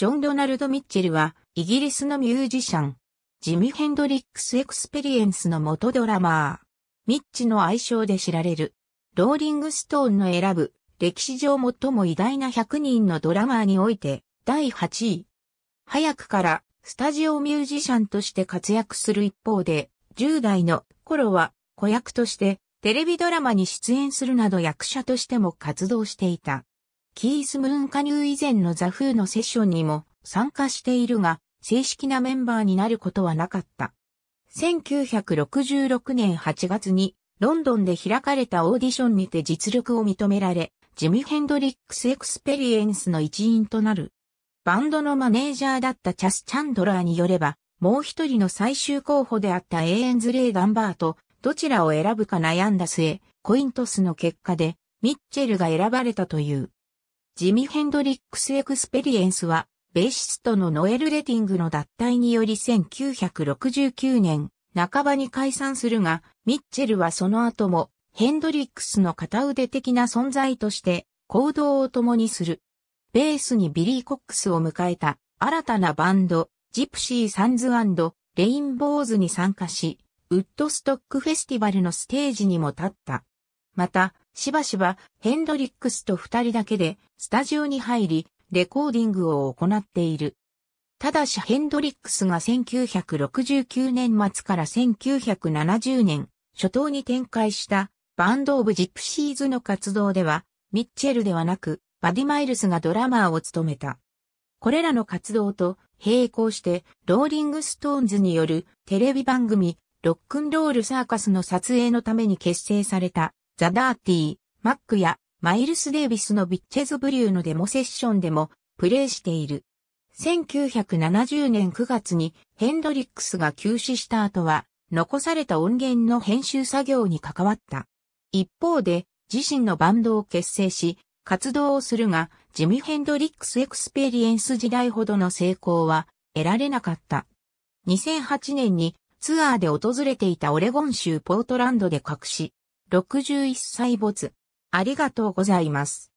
ジョン・ドナルド・ミッチェルは、イギリスのミュージシャン。ジミ・ヘンドリックス・エクスペリエンスの元ドラマー。ミッチの愛称で知られる。ローリング・ストーンの選ぶ、歴史上最も偉大な100人のドラマーにおいて、第8位。早くから、スタジオミュージシャンとして活躍する一方で、10代の頃は、子役として、テレビドラマに出演するなど役者としても活動していた。キース・ムーン加入以前のザ・フーのセッションにも参加しているが、正式なメンバーになることはなかった。1966年8月にロンドンで開かれたオーディションにて実力を認められ、ジミ・ヘンドリックス・エクスペリエンスの一員となる。バンドのマネージャーだったチャス・チャンドラーによれば、もう一人の最終候補であったエーンズ・レイ・ガンバーと、どちらを選ぶか悩んだ末、コイントスの結果で、ミッチェルが選ばれたという。ジミ・ヘンドリックス・エクスペリエンスは、ベーシストのノエル・レティングの脱退により1969年半ばに解散するが、ミッチェルはその後もヘンドリックスの片腕的な存在として行動を共にする。ベースにビリー・コックスを迎えた新たなバンド、ジプシー・サンズレインボーズに参加し、ウッドストックフェスティバルのステージにも立った。また、しばしばヘンドリックスと二人だけでスタジオに入り、レコーディングを行っている。ただしヘンドリックスが1969年末から1970年初頭に展開したバンドオブジプシーズの活動では、ミッチェルではなく、バディ・マイルスがドラマーを務めた。これらの活動と並行して、ローリング・ストーンズによるテレビ番組、ロックンロール・サーカスの撮影のために結成されたザ・ダーティー、マックやマイルス・デイビスのビッチェズ・ブリューのデモセッションでもプレイしている。1970年9月にヘンドリックスが休止した後は残された音源の編集作業に関わった。一方で自身のバンドを結成し活動をするがジミ・ヘンドリックス・エクスペリエンス時代ほどの成功は得られなかった。2008年にツアーで訪れていたオレゴン州ポートランドで隠し、61歳没。ありがとうございます。